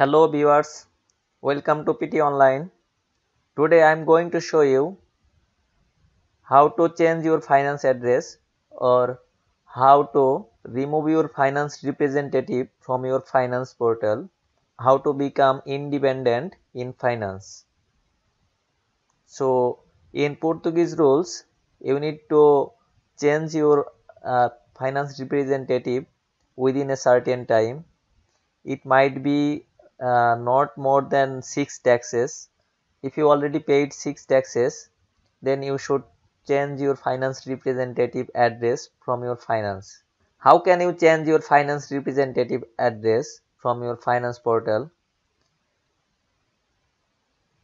hello viewers welcome to pt online today i am going to show you how to change your finance address or how to remove your finance representative from your finance portal how to become independent in finance so in portuguese rules you need to change your uh, finance representative within a certain time it might be uh, not more than 6 taxes if you already paid 6 taxes then you should change your finance representative address from your finance how can you change your finance representative address from your finance portal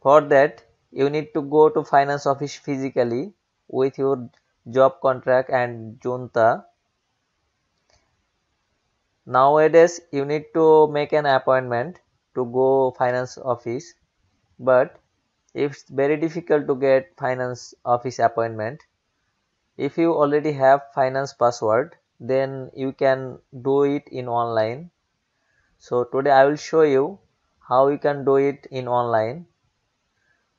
for that you need to go to finance office physically with your job contract and junta nowadays you need to make an appointment to go finance office but it's very difficult to get finance office appointment if you already have finance password then you can do it in online so today i will show you how you can do it in online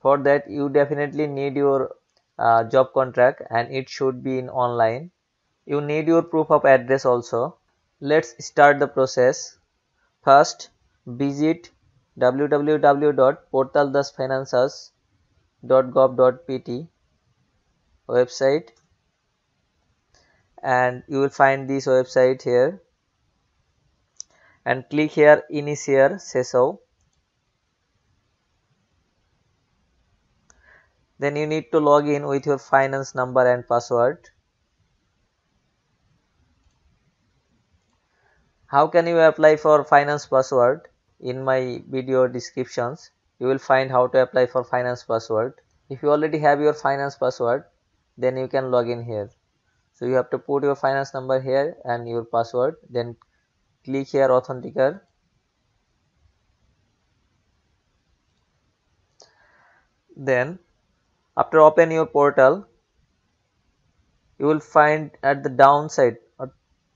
for that you definitely need your uh, job contract and it should be in online you need your proof of address also let's start the process first visit www.portaldasfinances.gov.pt website and you will find this website here and click here initiate session then you need to log in with your finance number and password how can you apply for finance password in my video descriptions you will find how to apply for finance password if you already have your finance password then you can log in here so you have to put your finance number here and your password then click here authenticator then after open your portal you will find at the downside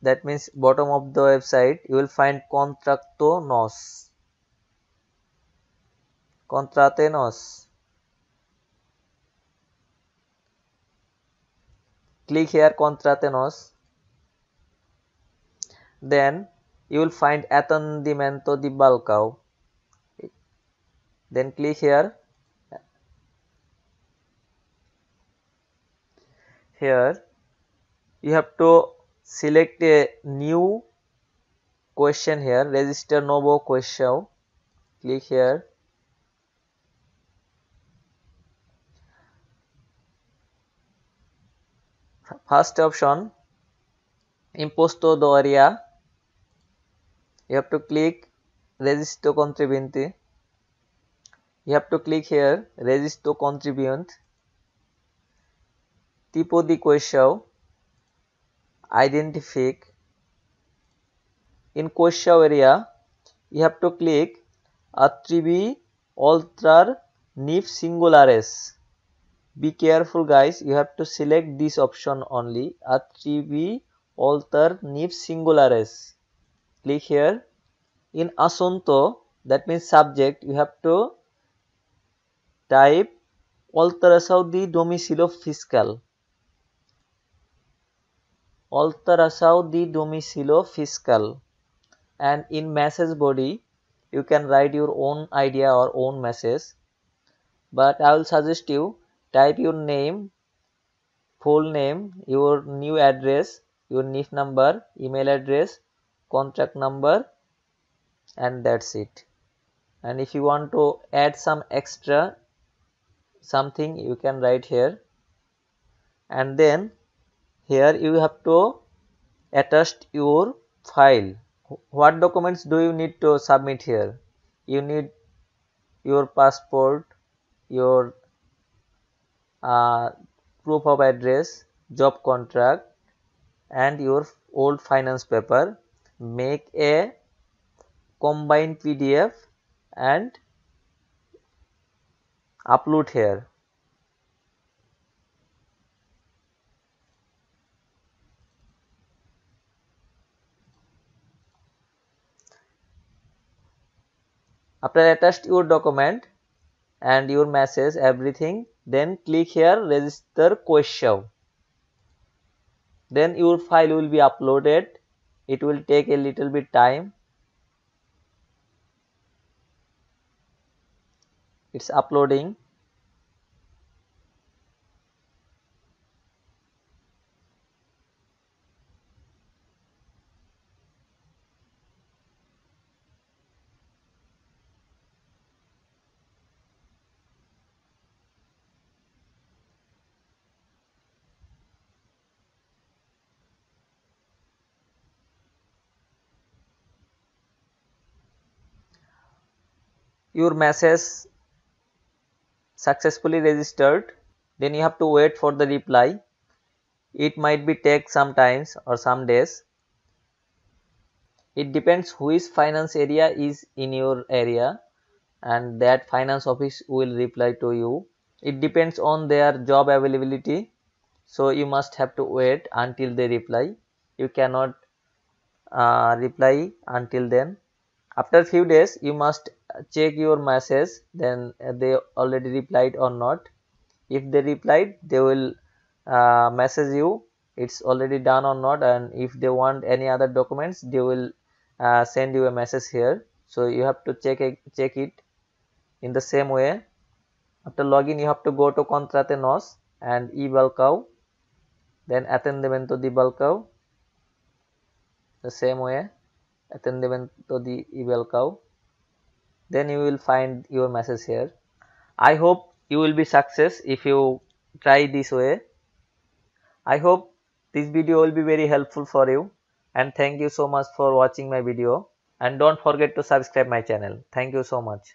that means bottom of the website you will find contracto nos Contratenos. Click here Contratenos. Then you will find Atondimento di Balcao. Then click here. Here you have to select a new question here register novo question click here first option imposto the area you have to click registro contribuente you have to click here registro contribuent tipo de queixão identifique in queixão area you have to click attribui alterar NIF singulares be careful guys you have to select this option only attribute alternative singulares click here in asunto that means subject you have to type alteração de domicílio fiscal alteração de domicílio fiscal and in message body you can write your own idea or own message but i will suggest you type your name full name your new address your NIF number email address contract number and that's it and if you want to add some extra something you can write here and then here you have to attach your file what documents do you need to submit here you need your passport your uh, proof of address, job contract and your old finance paper. Make a combined PDF and upload here. After attached your document and your message everything then click here register question then your file will be uploaded it will take a little bit time it's uploading your message successfully registered then you have to wait for the reply it might be take some times or some days it depends which finance area is in your area and that finance office will reply to you it depends on their job availability so you must have to wait until they reply you cannot uh, reply until then after few days you must check your message then they already replied or not if they replied they will uh, message you it's already done or not and if they want any other documents they will uh, send you a message here so you have to check check it in the same way after login you have to go to contrate and ebalcau then atendimento de balcau the same way to the di cow Then you will find your message here. I hope you will be success if you try this way. I hope this video will be very helpful for you and thank you so much for watching my video and don't forget to subscribe my channel. Thank you so much.